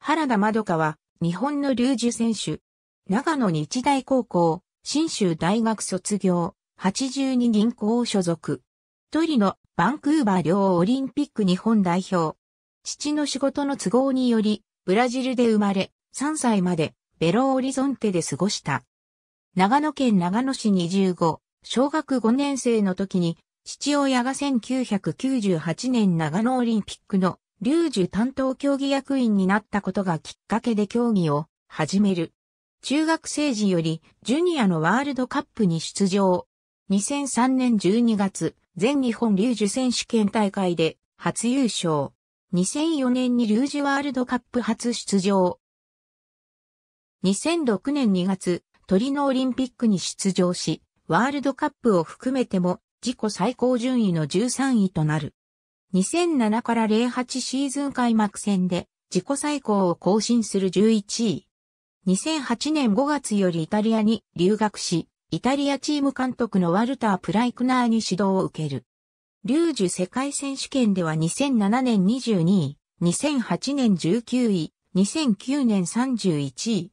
原田まどかは、日本の龍樹選手。長野日大高校、新州大学卒業、82銀行所属。トリノ、バンクーバー両オリンピック日本代表。父の仕事の都合により、ブラジルで生まれ、3歳まで、ベロオリゾンテで過ごした。長野県長野市25、小学5年生の時に、父親が1998年長野オリンピックのリュージュ担当競技役員になったことがきっかけで競技を始める。中学生時よりジュニアのワールドカップに出場。2003年12月、全日本リュージュ選手権大会で初優勝。2004年にリュージュワールドカップ初出場。2006年2月、トリノオリンピックに出場し、ワールドカップを含めても自己最高順位の13位となる。2007から08シーズン開幕戦で自己最高を更新する11位。2008年5月よりイタリアに留学し、イタリアチーム監督のワルター・プライクナーに指導を受ける。リュージュ世界選手権では2007年22位、2008年19位、2009年31位。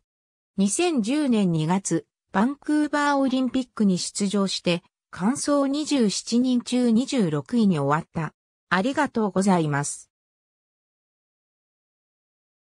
2010年2月、バンクーバーオリンピックに出場して、完走27人中26位に終わった。ありがとうございます。